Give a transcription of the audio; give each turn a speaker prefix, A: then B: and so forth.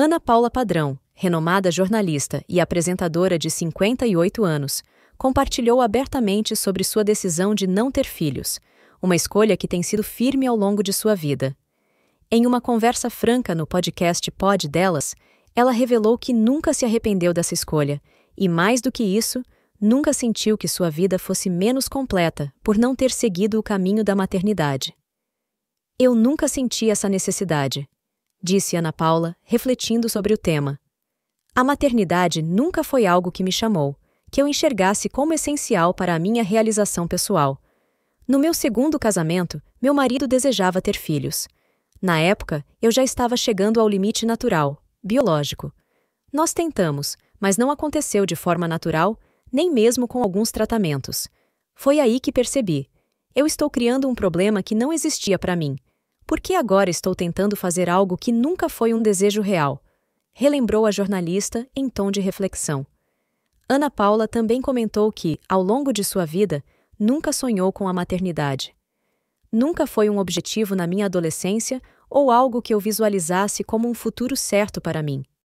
A: Ana Paula Padrão, renomada jornalista e apresentadora de 58 anos, compartilhou abertamente sobre sua decisão de não ter filhos, uma escolha que tem sido firme ao longo de sua vida. Em uma conversa franca no podcast Pod Delas, ela revelou que nunca se arrependeu dessa escolha e, mais do que isso, nunca sentiu que sua vida fosse menos completa por não ter seguido o caminho da maternidade. Eu nunca senti essa necessidade, disse Ana Paula, refletindo sobre o tema. A maternidade nunca foi algo que me chamou, que eu enxergasse como essencial para a minha realização pessoal. No meu segundo casamento, meu marido desejava ter filhos. Na época, eu já estava chegando ao limite natural, biológico. Nós tentamos, mas não aconteceu de forma natural, nem mesmo com alguns tratamentos. Foi aí que percebi. Eu estou criando um problema que não existia para mim por que agora estou tentando fazer algo que nunca foi um desejo real? Relembrou a jornalista em tom de reflexão. Ana Paula também comentou que, ao longo de sua vida, nunca sonhou com a maternidade. Nunca foi um objetivo na minha adolescência ou algo que eu visualizasse como um futuro certo para mim.